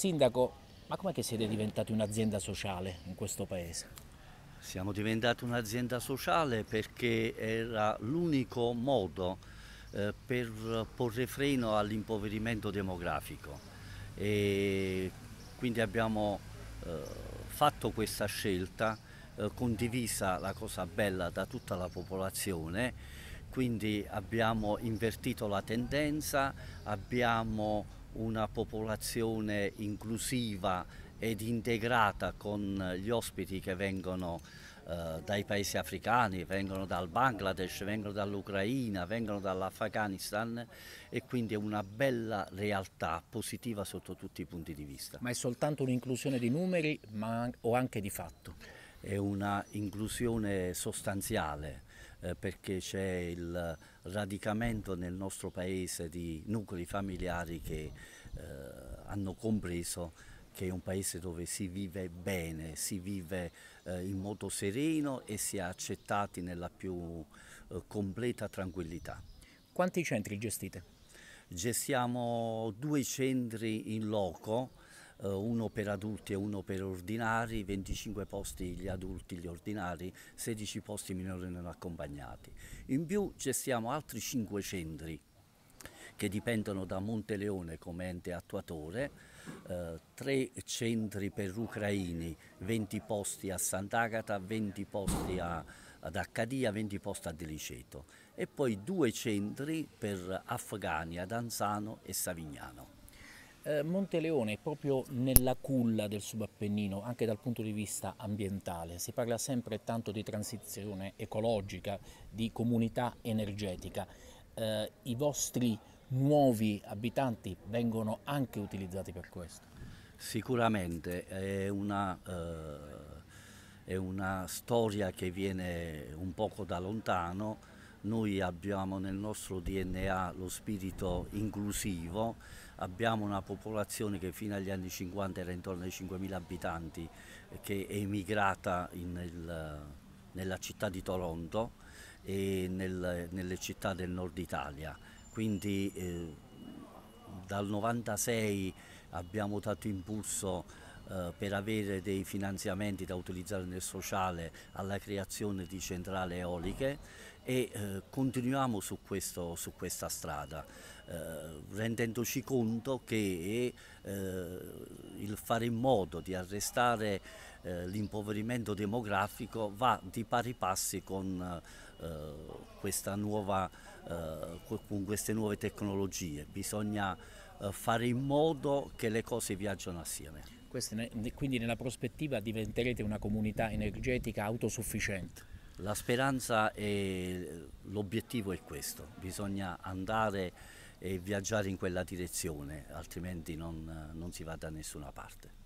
Sindaco, ma com'è che siete diventati un'azienda sociale in questo paese? Siamo diventati un'azienda sociale perché era l'unico modo eh, per porre freno all'impoverimento demografico e quindi abbiamo eh, fatto questa scelta eh, condivisa la cosa bella da tutta la popolazione quindi abbiamo invertito la tendenza abbiamo una popolazione inclusiva ed integrata con gli ospiti che vengono eh, dai paesi africani, vengono dal Bangladesh, vengono dall'Ucraina, vengono dall'Afghanistan e quindi è una bella realtà positiva sotto tutti i punti di vista. Ma è soltanto un'inclusione di numeri ma, o anche di fatto? È una inclusione sostanziale eh, perché c'è il radicamento nel nostro paese di nuclei familiari che eh, hanno compreso che è un paese dove si vive bene, si vive eh, in modo sereno e si è accettati nella più eh, completa tranquillità. Quanti centri gestite? Gestiamo due centri in loco, eh, uno per adulti e uno per ordinari, 25 posti gli adulti, gli ordinari, 16 posti minori non accompagnati. In più gestiamo altri 5 centri che dipendono da Monteleone come ente attuatore, eh, centri per ucraini, 20 posti a Sant'Agata, 20 posti a, ad Accadia, 20 posti a Deliceto e poi due centri per afghani ad Anzano e Savignano. Eh, Monteleone è proprio nella culla del subappennino anche dal punto di vista ambientale. Si parla sempre tanto di transizione ecologica, di comunità energetica. Eh, I vostri nuovi abitanti vengono anche utilizzati per questo? Sicuramente è una, eh, è una storia che viene un poco da lontano noi abbiamo nel nostro DNA lo spirito inclusivo, abbiamo una popolazione che fino agli anni 50 era intorno ai 5.000 abitanti, che è emigrata nel, nella città di Toronto e nel, nelle città del nord Italia. Quindi eh, dal 96 abbiamo dato impulso eh, per avere dei finanziamenti da utilizzare nel sociale alla creazione di centrali eoliche e eh, continuiamo su, questo, su, questa strada, eh, rendendoci conto che eh, il fare in modo di arrestare eh, l'impoverimento demografico va di pari passi con, nuova, con queste nuove tecnologie. Bisogna fare in modo che le cose viaggiano assieme quindi nella prospettiva diventerete una comunità energetica autosufficiente. La speranza e l'obiettivo è questo, bisogna andare e viaggiare in quella direzione, altrimenti non, non si va da nessuna parte.